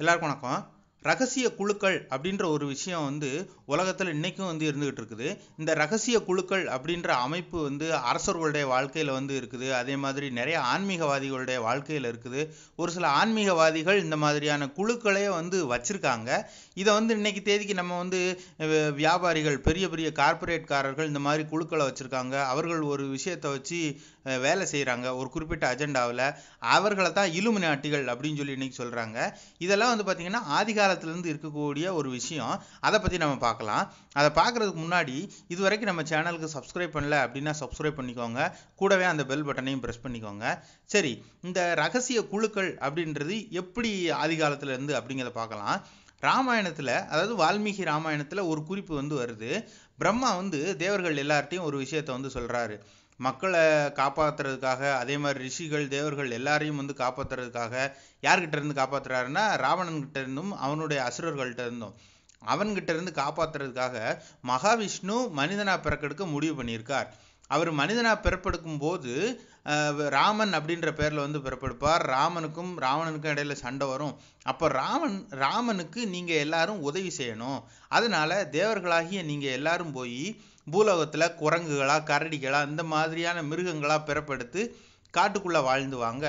எல்லாருக்கும் வணக்கம் ரகசிய குழுக்கள் அப்படின்ற ஒரு விஷயம் வந்து உலகத்தில் இன்றைக்கும் வந்து இருந்துகிட்டு இருக்குது இந்த ரகசிய குழுக்கள் அப்படின்ற அமைப்பு வந்து அரசர்களுடைய வாழ்க்கையில் வந்து இருக்குது அதே மாதிரி நிறைய ஆன்மீகவாதிகளுடைய வாழ்க்கையில் இருக்குது ஒரு சில ஆன்மீகவாதிகள் இந்த மாதிரியான குழுக்களையே வந்து வச்சுருக்காங்க இதை வந்து இன்னைக்கு தேதிக்கு நம்ம வந்து வியாபாரிகள் பெரிய பெரிய கார்பரேட்காரர்கள் இந்த மாதிரி குழுக்களை வச்சுருக்காங்க அவர்கள் ஒரு விஷயத்தை வச்சு வேலை செய்கிறாங்க ஒரு குறிப்பிட்ட அஜெண்டாவில் அவர்களை தான் இலுமினாட்டிகள் அப்படின்னு சொல்லி இன்னைக்கு சொல்கிறாங்க இதெல்லாம் வந்து பார்த்திங்கன்னா ஆதிகாலத்திலேருந்து இருக்கக்கூடிய ஒரு விஷயம் அதை பற்றி நம்ம பார்க்கலாம் அதை பார்க்குறதுக்கு முன்னாடி இது வரைக்கும் நம்ம சேனலுக்கு சப்ஸ்கிரைப் பண்ணல அப்படின்னா சப்ஸ்கிரைப் பண்ணிக்கோங்க கூடவே அந்த பெல் பட்டனையும் ப்ரெஸ் பண்ணிக்கோங்க சரி இந்த ரகசிய குழுக்கள் அப்படின்றது எப்படி இருந்து அப்படிங்கிறத பார்க்கலாம் ராமாயணத்தில் அதாவது வால்மீகி ராமாயணத்தில் ஒரு குறிப்பு வந்து வருது பிரம்மா வந்து தேவர்கள் எல்லார்ட்டையும் ஒரு விஷயத்த வந்து சொல்கிறாரு மக்களை காப்பாற்றுறதுக்காக அதே மாதிரி ரிஷிகள் தேவர்கள் எல்லாரையும் வந்து காப்பாற்றுறதுக்காக யார்கிட்ட இருந்து காப்பாற்றுறாருன்னா ராவணன்கிட்ட இருந்தும் அவனுடைய அசுரர்கள்ட்ட இருந்தும் அவன்கிட்ட இருந்து காப்பாற்றுறதுக்காக மகாவிஷ்ணு மனிதனாக பிறக்கெடுக்க முடிவு பண்ணியிருக்கார் அவர் மனிதனாக பிறப்பெடுக்கும் போது ராமன் அப்படின்ற பேரில் வந்து பிறப்பெடுப்பார் ராமனுக்கும் ராவணனுக்கும் இடையில சண்டை வரும் அப்போ ராமன் ராமனுக்கு நீங்கள் எல்லாரும் உதவி செய்யணும் அதனால தேவர்களாகிய நீங்கள் எல்லாரும் போய் பூலோகத்தில் குரங்குகளா கரடிகளா இந்த மாதிரியான மிருகங்களா பிறப்பெடுத்து காட்டுக்குள்ளே வாழ்ந்து வாங்க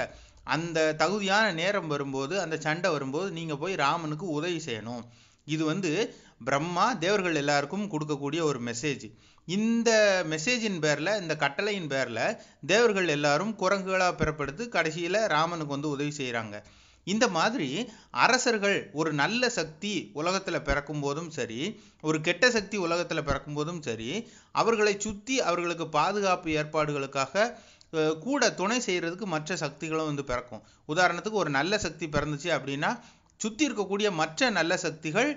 அந்த தகுதியான நேரம் வரும்போது அந்த சண்டை வரும்போது நீங்கள் போய் ராமனுக்கு உதவி செய்யணும் இது வந்து பிரம்மா தேவர்கள் எல்லாருக்கும் கொடுக்கக்கூடிய ஒரு மெசேஜ் இந்த மெசேஜின் பேரில் இந்த கட்டளையின் பேரில் தேவர்கள் எல்லாரும் குரங்குகளாக பெறப்படுத்து கடைசியில் ராமனுக்கு வந்து உதவி செய்கிறாங்க இந்த மாதிரி அரசர்கள் ஒரு நல்ல சக்தி உலகத்தில் பிறக்கும் போதும் சரி ஒரு கெட்ட சக்தி உலகத்தில் பிறக்கும் போதும் சரி அவர்களை சுற்றி அவர்களுக்கு பாதுகாப்பு ஏற்பாடுகளுக்காக கூட துணை செய்கிறதுக்கு மற்ற சக்திகளும் வந்து பிறக்கும் உதாரணத்துக்கு ஒரு நல்ல சக்தி பிறந்துச்சு அப்படின்னா சுற்றி இருக்கக்கூடிய மற்ற நல்ல சக்திகள்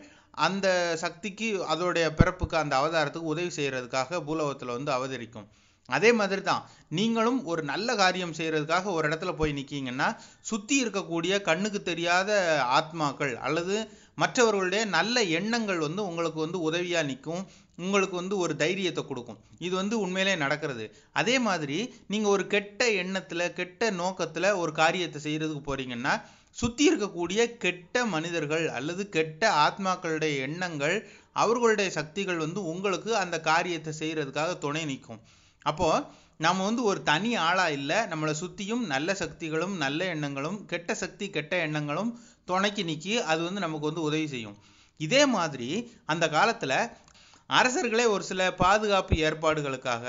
அந்த சக்திக்கு அதோடைய பிறப்புக்கு அந்த அவதாரத்துக்கு உதவி செய்கிறதுக்காக பூலோகத்தில் வந்து அவதரிக்கும் அதே மாதிரி தான் நீங்களும் ஒரு நல்ல காரியம் செய்கிறதுக்காக ஒரு இடத்துல போய் நிற்கிங்கன்னா சுற்றி இருக்கக்கூடிய கண்ணுக்கு தெரியாத ஆத்மாக்கள் அல்லது மற்றவர்களுடைய நல்ல எண்ணங்கள் வந்து உங்களுக்கு வந்து உதவியாக நிற்கும் உங்களுக்கு வந்து ஒரு தைரியத்தை கொடுக்கும் இது வந்து உண்மையிலே நடக்கிறது அதே மாதிரி நீங்கள் ஒரு கெட்ட எண்ணத்தில் கெட்ட நோக்கத்தில் ஒரு காரியத்தை செய்கிறதுக்கு போகிறீங்கன்னா சுற்றி இருக்கக்கூடிய கெட்ட மனிதர்கள் அல்லது கெட்ட ஆத்மாக்களுடைய எண்ணங்கள் அவர்களுடைய சக்திகள் வந்து உங்களுக்கு அந்த காரியத்தை செய்கிறதுக்காக துணை நிற்கும் அப்போது நம்ம வந்து ஒரு தனி ஆளாக இல்லை நம்மளை சுற்றியும் நல்ல சக்திகளும் நல்ல எண்ணங்களும் கெட்ட சக்தி கெட்ட எண்ணங்களும் துணைக்கு நிற்கி அது வந்து நமக்கு வந்து உதவி செய்யும் இதே மாதிரி அந்த காலத்தில் அரசர்களே ஒரு சில பாதுகாப்பு ஏற்பாடுகளுக்காக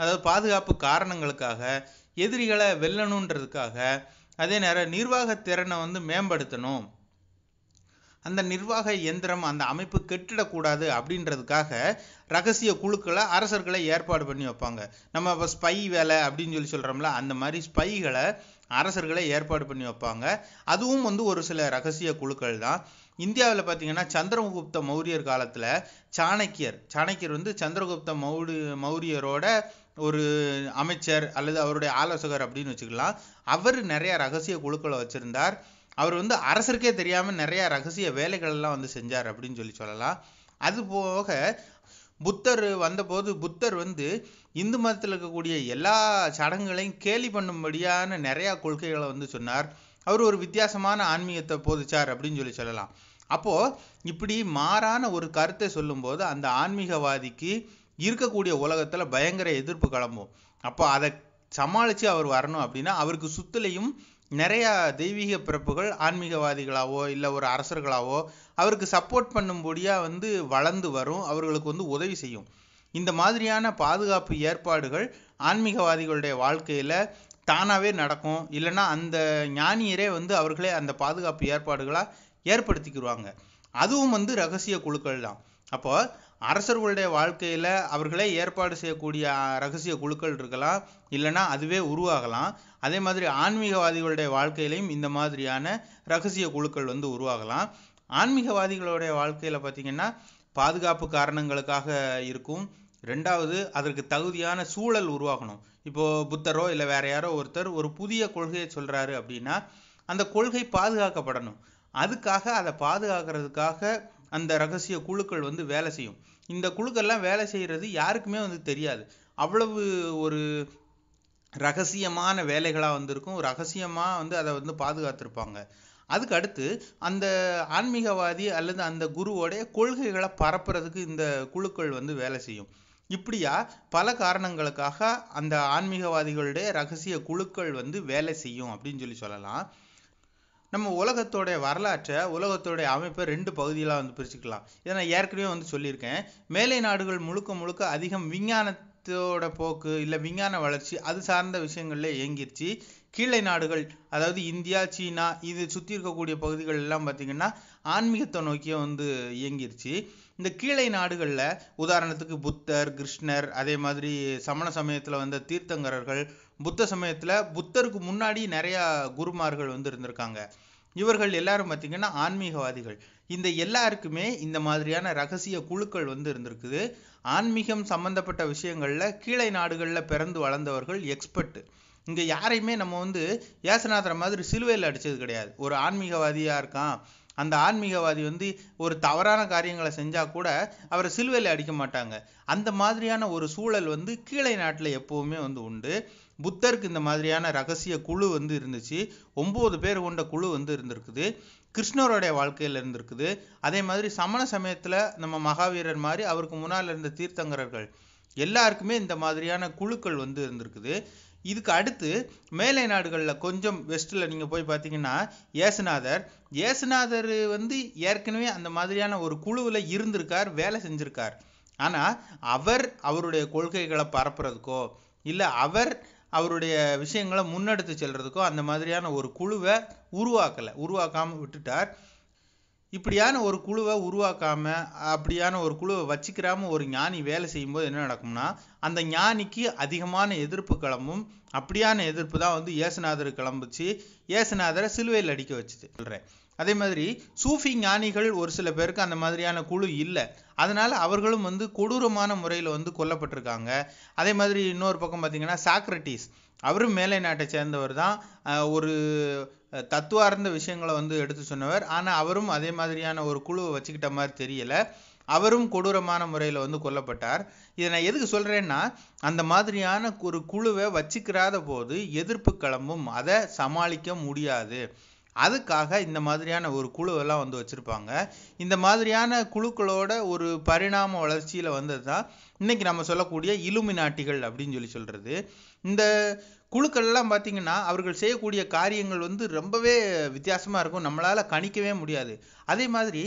அதாவது பாதுகாப்பு காரணங்களுக்காக எதிரிகளை வெல்லணுன்றதுக்காக அதே நேரம் நிர்வாக திறனை வந்து மேம்படுத்தணும் அந்த நிர்வாக இயந்திரம் அந்த அமைப்பு கெட்டிடக்கூடாது அப்படின்றதுக்காக ரகசிய குழுக்களை அரசர்களை ஏற்பாடு பண்ணி வைப்பாங்க நம்ம இப்போ ஸ்பை வேலை அப்படின்னு சொல்லி சொல்கிறோம்ல அந்த மாதிரி ஸ்பைகளை அரசர்களை ஏற்பாடு பண்ணி வைப்பாங்க அதுவும் வந்து ஒரு சில ரகசிய குழுக்கள் தான் இந்தியாவில் பார்த்தீங்கன்னா சந்திரகுப்த மௌரியர் காலத்தில் சாணக்கியர் சாணக்கியர் வந்து சந்திரகுப்த மௌடு மௌரியரோட ஒரு அமைச்சர் அல்லது அவருடைய ஆலோசகர் அப்படின்னு வச்சுக்கலாம் அவர் நிறைய ரகசிய குழுக்களை வச்சிருந்தார் அவர் வந்து அரசருக்கே தெரியாமல் நிறைய ரகசிய வேலைகள் எல்லாம் வந்து செஞ்சார் அப்படின்னு சொல்லி சொல்லலாம் அது போக புத்தர் வந்தபோது புத்தர் வந்து இந்து மதத்தில் இருக்கக்கூடிய எல்லா சடங்குகளையும் கேலி பண்ணும்படியான நிறையா கொள்கைகளை வந்து சொன்னார் அவர் ஒரு வித்தியாசமான ஆன்மீகத்தை போதிச்சார் அப்படின்னு சொல்லி சொல்லலாம் அப்போது இப்படி மாறான ஒரு கருத்தை சொல்லும்போது அந்த ஆன்மீகவாதிக்கு இருக்கக்கூடிய உலகத்தில் பயங்கர எதிர்ப்பு கிளம்பும் அப்போ அதை சமாளித்து அவர் வரணும் அப்படின்னா அவருக்கு சுத்திலையும் நிறையா தெய்வீக பிறப்புகள் ஆன்மீகவாதிகளாவோ இல்லை ஒரு அரசர்களாவோ அவருக்கு சப்போர்ட் பண்ணும்படியாக வந்து வளர்ந்து வரும் அவர்களுக்கு வந்து உதவி செய்யும் இந்த மாதிரியான பாதுகாப்பு ஏற்பாடுகள் ஆன்மீகவாதிகளுடைய வாழ்க்கையில் தானாகவே நடக்கும் இல்லைன்னா அந்த ஞானியரே வந்து அவர்களே அந்த பாதுகாப்பு ஏற்பாடுகளாக ஏற்படுத்திக்கிடுவாங்க அதுவும் வந்து ரகசிய குழுக்கள் தான் அப்போ அரசர்களுடைய வாழ்க்கையில் அவர்களே ஏற்பாடு செய்யக்கூடிய ரகசிய குழுக்கள் இருக்கலாம் இல்லைனா அதுவே உருவாகலாம் அதே மாதிரி ஆன்மீகவாதிகளுடைய வாழ்க்கையிலையும் இந்த மாதிரியான ரகசிய குழுக்கள் வந்து உருவாகலாம் ஆன்மீகவாதிகளுடைய வாழ்க்கையில் பார்த்திங்கன்னா பாதுகாப்பு காரணங்களுக்காக இருக்கும் ரெண்டாவது அதற்கு தகுதியான சூழல் உருவாகணும் இப்போது புத்தரோ இல்லை வேற யாரோ ஒருத்தர் ஒரு புதிய கொள்கையை சொல்கிறாரு அப்படின்னா அந்த கொள்கை பாதுகாக்கப்படணும் அதுக்காக அதை பாதுகாக்கிறதுக்காக அந்த ரகசிய குழுக்கள் வந்து வேலை செய்யும் இந்த குழுக்கள்லாம் வேலை செய்கிறது யாருக்குமே வந்து தெரியாது அவ்வளவு ஒரு ரகசியமான வேலைகளாக வந்திருக்கும் ரகசியமாக வந்து அதை வந்து பாதுகாத்திருப்பாங்க அதுக்கு அடுத்து அந்த ஆன்மீகவாதி அல்லது அந்த குருவோடைய கொள்கைகளை பரப்புறதுக்கு இந்த குழுக்கள் வந்து வேலை செய்யும் இப்படியா பல காரணங்களுக்காக அந்த ஆன்மீகவாதிகளுடைய ரகசிய குழுக்கள் வந்து வேலை செய்யும் அப்படின்னு சொல்லி சொல்லலாம் நம்ம உலகத்தோடைய வரலாற்றை உலகத்தோடைய அமைப்பை ரெண்டு பகுதிகளாக வந்து பிரிச்சுக்கலாம் இதை நான் ஏற்கனவே வந்து சொல்லியிருக்கேன் மேலை நாடுகள் முழுக்க முழுக்க அதிகம் விஞ்ஞானத்தோட போக்கு இல்லை விஞ்ஞான வளர்ச்சி அது சார்ந்த விஷயங்கள்ல இயங்கிருச்சு கீழே நாடுகள் அதாவது இந்தியா சீனா இது சுற்றி இருக்கக்கூடிய பகுதிகள் எல்லாம் பார்த்தீங்கன்னா ஆன்மீகத்தை நோக்கியே வந்து இயங்கிருச்சு இந்த கீழே நாடுகளில் உதாரணத்துக்கு புத்தர் கிருஷ்ணர் அதே மாதிரி சமண சமயத்தில் வந்த தீர்த்தங்கரர்கள் புத்த சமயத்தில் புத்தருக்கு முன்னாடி நிறையா குருமார்கள் வந்து இருந்திருக்காங்க இவர்கள் எல்லாரும் பார்த்திங்கன்னா ஆன்மீகவாதிகள் இந்த எல்லாருக்குமே இந்த மாதிரியான ரகசிய குழுக்கள் வந்து இருந்திருக்குது ஆன்மீகம் சம்பந்தப்பட்ட விஷயங்களில் கீழே நாடுகளில் பிறந்து வளர்ந்தவர்கள் எக்ஸ்பர்ட் இங்கே யாரையுமே நம்ம வந்து ஏசநாதரை மாதிரி சிலுவையில் அடித்தது கிடையாது ஒரு ஆன்மீகவாதியாக இருக்கான் அந்த ஆன்மீகவாதி வந்து ஒரு தவறான காரியங்களை செஞ்சால் கூட அவரை சிலுவையில் அடிக்க மாட்டாங்க அந்த மாதிரியான ஒரு சூழல் வந்து கீழே நாட்டில் எப்போவுமே வந்து உண்டு புத்தருக்கு இந்த மாதிரியான ரகசிய குழு வந்து இருந்துச்சு ஒம்பது பேர் கொண்ட குழு வந்து இருந்திருக்குது கிருஷ்ணருடைய வாழ்க்கையில் இருந்திருக்குது அதே மாதிரி சமண சமயத்தில் நம்ம மகாவீரர் மாதிரி அவருக்கு முன்னால் இருந்த தீர்த்தங்கரர்கள் எல்லாருக்குமே இந்த மாதிரியான குழுக்கள் வந்து இருந்திருக்குது இதுக்கு அடுத்து மேலை நாடுகளில் கொஞ்சம் வெஸ்ட்டில் நீங்கள் போய் பார்த்தீங்கன்னா ஏசுநாதர் ஏசுநாதர் வந்து ஏற்கனவே அந்த மாதிரியான ஒரு குழுவில் இருந்திருக்கார் வேலை செஞ்சுருக்கார் ஆனால் அவர் அவருடைய கொள்கைகளை பரப்புறதுக்கோ இல்லை அவர் அவருடைய விஷயங்களை முன்னெடுத்து செல்றதுக்கோ அந்த மாதிரியான ஒரு குழுவை உருவாக்கலை உருவாக்காமல் விட்டுட்டார் இப்படியான ஒரு குழுவை உருவாக்காம அப்படியான ஒரு குழுவை வச்சுக்கிறாம ஒரு ஞானி வேலை செய்யும்போது என்ன நடக்கும்னா அந்த ஞானிக்கு அதிகமான எதிர்ப்பு கிளம்பும் அப்படியான எதிர்ப்பு தான் வந்து ஏசுநாதர் கிளம்புச்சு ஏசுநாதரை சிலுவையில் அடிக்க வச்சுது சொல்கிறேன் அதே மாதிரி சூஃபி ஞானிகள் ஒரு சில பேருக்கு அந்த மாதிரியான குழு இல்லை அதனால் அவர்களும் வந்து கொடூரமான முறையில் வந்து கொல்லப்பட்டிருக்காங்க அதே மாதிரி இன்னொரு பக்கம் பார்த்தீங்கன்னா சாக்ரட்டிஸ் அவரும் மேலை நாட்டை சேர்ந்தவர் தான் ஒரு தத்துவார்ந்த விஷயங்களை வந்து எடுத்து சொன்னவர் ஆனால் அவரும் அதே மாதிரியான ஒரு குழுவை வச்சுக்கிட்ட மாதிரி தெரியல அவரும் கொடூரமான முறையில் வந்து கொல்லப்பட்டார் இதை நான் எதுக்கு சொல்கிறேன்னா அந்த மாதிரியான ஒரு குழுவை வச்சுக்கிறாத போது எதிர்ப்பு கிளம்பும் அதை சமாளிக்க முடியாது அதுக்காக இந்த மாதிரியான ஒரு குழுவெல்லாம் வந்து வச்சுருப்பாங்க இந்த மாதிரியான குழுக்களோட ஒரு பரிணாம வளர்ச்சியில் வந்தது தான் இன்னைக்கு நம்ம சொல்லக்கூடிய இலுமினாட்டிகள் அப்படின்னு சொல்லி சொல்கிறது இந்த குழுக்கள்லாம் பார்த்தீங்கன்னா அவர்கள் செய்யக்கூடிய காரியங்கள் வந்து ரொம்பவே வித்தியாசமாக இருக்கும் நம்மளால் கணிக்கவே முடியாது அதே மாதிரி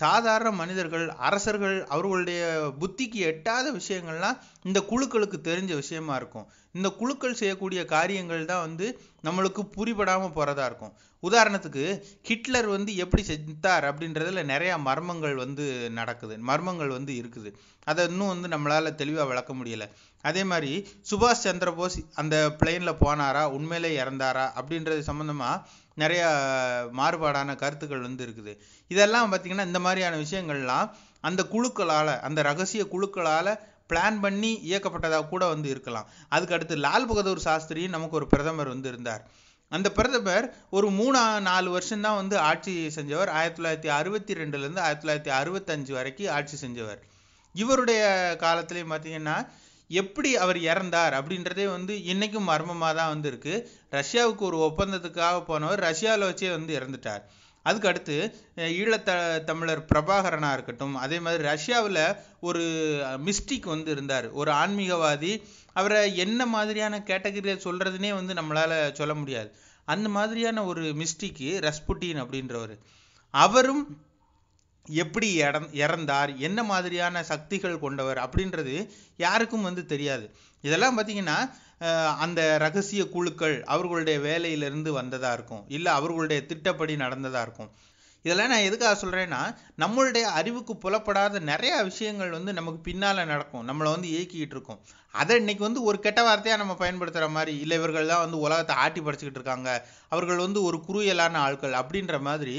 சாதாரண மனிதர்கள் அரசர்கள் அவர்களுடைய புத்திக்கு எட்டாத விஷயங்கள்லாம் இந்த குழுக்களுக்கு தெரிஞ்ச விஷயமா இருக்கும் இந்த குழுக்கள் செய்யக்கூடிய காரியங்கள் தான் வந்து நம்மளுக்கு புரிபடாம போறதா இருக்கும் உதாரணத்துக்கு ஹிட்லர் வந்து எப்படி செஞ்சார் அப்படின்றதுல நிறைய மர்மங்கள் வந்து நடக்குது மர்மங்கள் வந்து இருக்குது அதை இன்னும் வந்து நம்மளால தெளிவா விளக்க முடியல அதே மாதிரி சுபாஷ் சந்திரபோஸ் அந்த பிளெயினில் போனாரா உண்மையிலே இறந்தாரா அப்படின்றது சம்மந்தமாக நிறையா மாறுபாடான கருத்துக்கள் வந்து இருக்குது இதெல்லாம் பார்த்திங்கன்னா இந்த மாதிரியான விஷயங்கள்லாம் அந்த குழுக்களால் அந்த ரகசிய குழுக்களால் பிளான் பண்ணி இயக்கப்பட்டதாக கூட வந்து இருக்கலாம் அதுக்கு அடுத்து லால் பகதூர் சாஸ்திரியும் நமக்கு ஒரு பிரதமர் வந்து இருந்தார் அந்த பிரதமர் ஒரு மூணு நாலு வருஷம்தான் வந்து ஆட்சி செஞ்சவர் ஆயிரத்தி தொள்ளாயிரத்தி அறுபத்தி ரெண்டுலேருந்து ஆயிரத்தி தொள்ளாயிரத்தி அறுபத்தஞ்சு வரைக்கும் ஆட்சி செஞ்சவர் இவருடைய காலத்துலேயும் பார்த்தீங்கன்னா எப்படி அவர் இறந்தார் அப்படின்றதே வந்து இன்னைக்கும் மர்மமாக தான் வந்து இருக்கு ரஷ்யாவுக்கு ஒரு ஒப்பந்தத்துக்காக போனவர் ரஷ்யாவில் வச்சே வந்து இறந்துட்டார் அதுக்கடுத்து ஈழத்த தமிழர் பிரபாகரனாக இருக்கட்டும் அதே மாதிரி ரஷ்யாவில் ஒரு மிஸ்டிக் வந்து இருந்தார் ஒரு ஆன்மீகவாதி அவரை என்ன மாதிரியான கேட்டகரியில் சொல்கிறதுனே வந்து நம்மளால் சொல்ல முடியாது அந்த மாதிரியான ஒரு மிஸ்டிக்கு ரஸ்புட்டின் அப்படின்றவர் அவரும் எப்படி இடம் இறந்தார் என்ன மாதிரியான சக்திகள் கொண்டவர் அப்படின்றது யாருக்கும் வந்து தெரியாது இதெல்லாம் பார்த்தீங்கன்னா அந்த ரகசிய குழுக்கள் அவர்களுடைய வேலையிலிருந்து வந்ததாக இருக்கும் இல்லை அவர்களுடைய திட்டப்படி நடந்ததாக இருக்கும் இதெல்லாம் நான் எதுக்காக சொல்கிறேன்னா நம்மளுடைய அறிவுக்கு புலப்படாத நிறையா விஷயங்கள் வந்து நமக்கு பின்னால் நடக்கும் நம்மளை வந்து இயக்கிக்கிட்டு இருக்கும் அதை இன்னைக்கு வந்து ஒரு கெட்ட வார்த்தையாக நம்ம பயன்படுத்துகிற மாதிரி இல்லை இவர்கள் தான் வந்து உலகத்தை ஆட்டி படைச்சிக்கிட்டு இருக்காங்க அவர்கள் வந்து ஒரு குறுயலான ஆட்கள் அப்படின்ற மாதிரி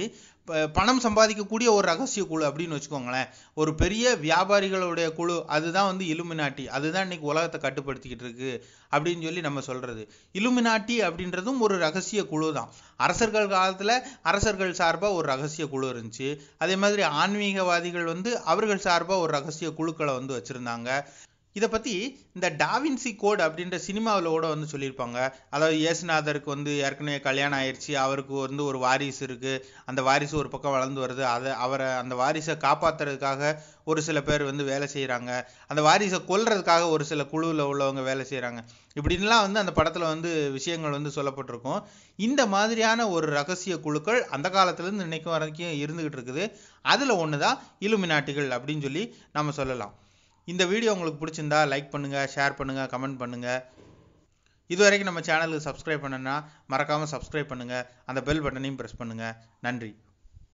பணம் சம்பாதிக்கக்கூடிய ஒரு ரகசிய குழு அப்படின்னு வச்சுக்கோங்களேன் ஒரு பெரிய வியாபாரிகளுடைய குழு அதுதான் வந்து இலுமினாட்டி அதுதான் இன்னைக்கு உலகத்தை கட்டுப்படுத்திக்கிட்டு இருக்கு அப்படின்னு சொல்லி நம்ம சொல்றது இலுமினாட்டி அப்படின்றதும் ஒரு ரகசிய குழு தான் அரசர்கள் காலத்துல அரசர்கள் சார்பாக ஒரு ரகசிய குழு இருந்துச்சு அதே மாதிரி ஆன்மீகவாதிகள் வந்து அவர்கள் சார்பாக ஒரு ரகசிய குழுக்களை வந்து வச்சிருந்தாங்க இதை பற்றி இந்த டாவின்சி கோட் அப்படின்ற சினிமாவில் கூட வந்து சொல்லியிருப்பாங்க அதாவது இயேசுநாதருக்கு வந்து ஏற்கனவே கல்யாணம் ஆயிடுச்சு அவருக்கு வந்து ஒரு வாரிசு இருக்குது அந்த வாரிசு ஒரு பக்கம் வளர்ந்து வருது அதை அவரை அந்த வாரிசை காப்பாற்றுறதுக்காக ஒரு சில பேர் வந்து வேலை செய்கிறாங்க அந்த வாரிசை கொல்றதுக்காக ஒரு சில குழுவில் உள்ளவங்க வேலை செய்கிறாங்க இப்படின்லாம் வந்து அந்த படத்தில் வந்து விஷயங்கள் வந்து சொல்லப்பட்டிருக்கும் இந்த மாதிரியான ஒரு ரகசிய குழுக்கள் அந்த காலத்துலேருந்து இன்னைக்கும் வரைக்கும் இருந்துகிட்டு இருக்குது அதில் ஒன்று தான் இலுமினாட்டிகள் அப்படின்னு சொல்லி நம்ம சொல்லலாம் இந்த வீடியோ உங்களுக்கு பிடிச்சிருந்தா லைக் பண்ணுங்கள் ஷேர் பண்ணுங்கள் கமெண்ட் பண்ணுங்கள் இது வரைக்கும் நம்ம சேனலுக்கு சப்ஸ்கிரைப் பண்ணணும்னா மறக்காமல் சப்ஸ்கிரைப் பண்ணுங்கள் அந்த பெல் பட்டனையும் ப்ரெஸ் பண்ணுங்கள் நன்றி